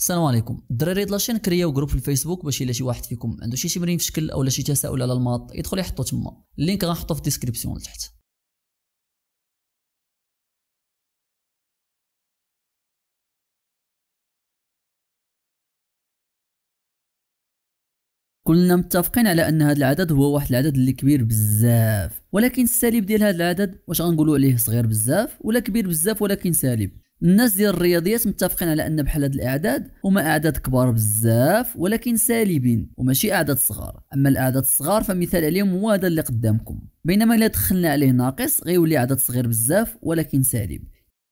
السلام عليكم الدراري ديال لاشين كرياو جروب في الفيسبوك باش الا شي واحد فيكم عنده شي تمرين في شكل اولا شي تساؤل على الماط يدخل يحطو تما اللينك غنحطو في الديسكريبسيون لتحت كلنا متفقين على ان هذا العدد هو واحد العدد اللي كبير بزاف ولكن السالب ديال هذا العدد واش غنقولوا عليه صغير بزاف ولا كبير بزاف ولكن سالب الناس ديال الرياضيات متفقين على ان بحال هاد الاعداد هما اعداد كبار بزاف ولكن سالبين وماشي اعداد صغار اما الاعداد الصغار فمثال عليهم هو هذا اللي قدامكم بينما الا دخلنا عليه ناقص غيولي عدد صغير بزاف ولكن سالب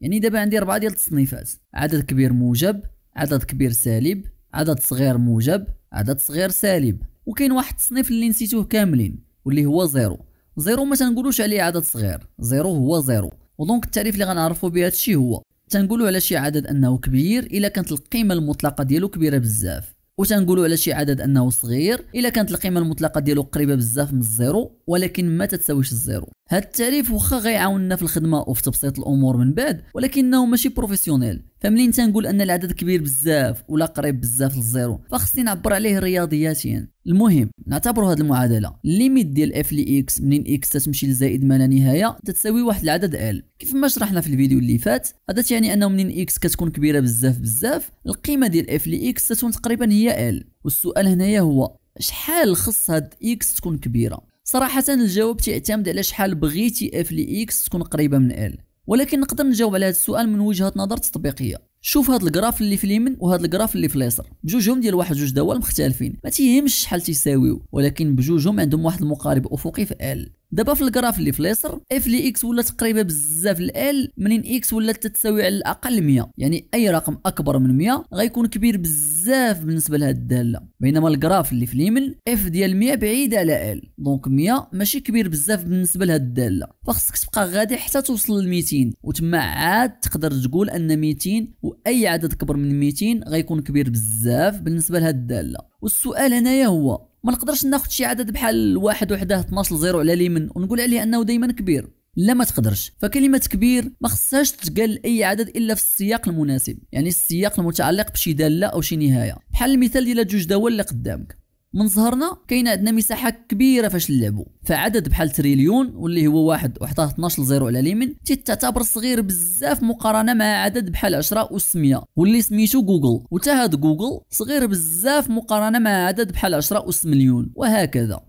يعني دابا عندي اربعه ديال التصنيفات عدد كبير موجب عدد كبير سالب عدد صغير موجب عدد صغير سالب وكاين واحد التصنيف اللي نسيتوه كاملين واللي هو زيرو زيرو ما تنقولوش عليه عدد صغير زيرو هو زيرو ودونك التعريف اللي غنعرفو به هادشي هو تنقولوا على شي عدد انه كبير الا كانت القيمه المطلقه ديالو كبيره بزاف وتنقولوا على شي عدد انه صغير الا كانت القيمه المطلقه ديالو قريبه بزاف من الزيرو ولكن ما تتساويش الزيرو هاد التعريف واخا غيعاوننا في الخدمه وفي تبسيط الامور من بعد ولكنه ماشي بروفيسيونيل فمنين تنقول ان العدد كبير بزاف ولا قريب بزاف للزيرو فخصني نعبر عليه رياضياتيا المهم نعتبروا هاد المعادله ليميت ديال اف لي اكس منين اكس تتمشي لزائد ما لا نهايه تتساوي واحد العدد ال كيف ما شرحنا في الفيديو اللي فات هذا تعني انه منين اكس كتكون كبيره بزاف بزاف القيمه ديال اف لي اكس تكون تقريبا هي ال والسؤال هنايا هو شحال خص هاد اكس تكون كبيره صراحة الجواب تعتمد على شحال بغيتي اف لي اكس تكون قريبة من ال ولكن نقدر نجاوب على هذا السؤال من وجهة نظر تطبيقية شوف هاد الجراف اللي في اليمين وهاد الجراف اللي في اليسار بجوجهم ديال واحد جوج دوال مختلفين ما تيهمش شحال تيساويو ولكن بجوجهم عندهم واحد المقارب افقي في ال دابا في الجراف اللي في اليسر اف لي اكس ولات تقريبا بزاف ال منين اكس ولات تتساوي على الاقل 100 يعني اي رقم اكبر من 100 غيكون كبير بزاف بالنسبه لهاد الداله بينما الجراف اللي في اليمين اف ديال 100 بعيده على ال دونك 100 ماشي كبير بزاف بالنسبه لهاد الداله فخصك تبقى غادي حتى توصل ل 200 وتما عاد تقدر تقول ان 200 واي عدد كبر من 200 غيكون كبير بزاف بالنسبه لهاد الداله والسؤال هنايا هو ما نقدرش ناخذ شي عدد بحال واحد وحده 12 زيرو على اليمين ونقول عليه انه دائما كبير لا ما تقدرش فكلمة كبير ما خصهاش تقال أي عدد إلا في السياق المناسب يعني السياق المتعلق بشي دالة أو شي نهاية بحال المثال ديال جوج دوال اللي قدامك من ظهرنا كاين عندنا مساحه كبيره فاش نلعبوا فعدد بحال تريليون واللي هو واحد وحطاه 12 زيرو على اليمين تتعتبر صغير بزاف مقارنه مع عدد بحال 10 و 600 واللي سميتو جوجل وتا هاد جوجل صغير بزاف مقارنه مع عدد بحال 10 اس مليون وهكذا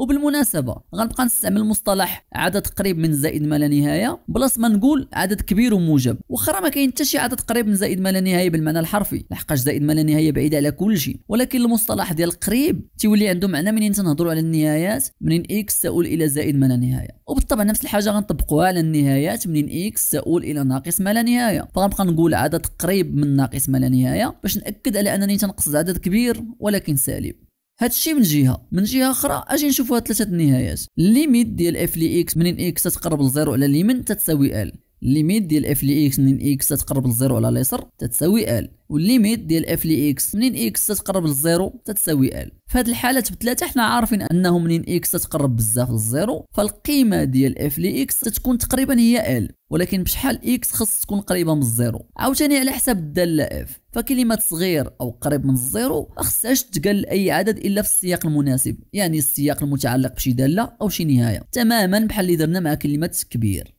وبالمناسبه غنبقى نستعمل مصطلح عدد قريب من زائد ما لا نهايه بلاص ما نقول عدد كبير وموجب واخرى ما كاين حتى شي عدد قريب من زائد ما لا نهايه بالمعنى الحرفي لحقاش زائد ما لا نهايه بعيده على كل شيء ولكن المصطلح ديال قريب تيولي عنده معنى منين تنهضروا على النهايات منين اكس تؤول الى زائد ما لا نهايه وبالطبع نفس الحاجه غنطبقوها على النهايات منين اكس تؤول الى ناقص ما لا نهايه فغنبقى نقول عدد قريب من ناقص ما لا نهايه باش ناكد على انني تنقصد عدد كبير ولكن سالب هادشي من جهه من جهه اخرى اجي نشوفوا ثلاثه النهايات ليميت ديال اف لي اكس منين اكس تتقرب لزيرو على اليمين تتساوي ال الليميت ديال اف لي اكس منين اكس تتقرب للزيرو على اليسر تتساوي ال والليميت ديال اف لي اكس منين اكس تتقرب للزيرو تتساوي ال فهاد الحالات بثلاثه حنا عارفين انه منين اكس تتقرب بزاف للزيرو فالقيمه ديال اف لي اكس تتكون تقريبا هي ال ولكن بشحال اكس خص تكون قريبه من الزيرو عاوتاني على حسب الداله اف فكلمه صغير او قريب من الزيرو خصهاش تقال اي عدد الا في السياق المناسب يعني السياق المتعلق بشي داله او شي نهايه تماما بحال اللي درنا مع كلمه كبير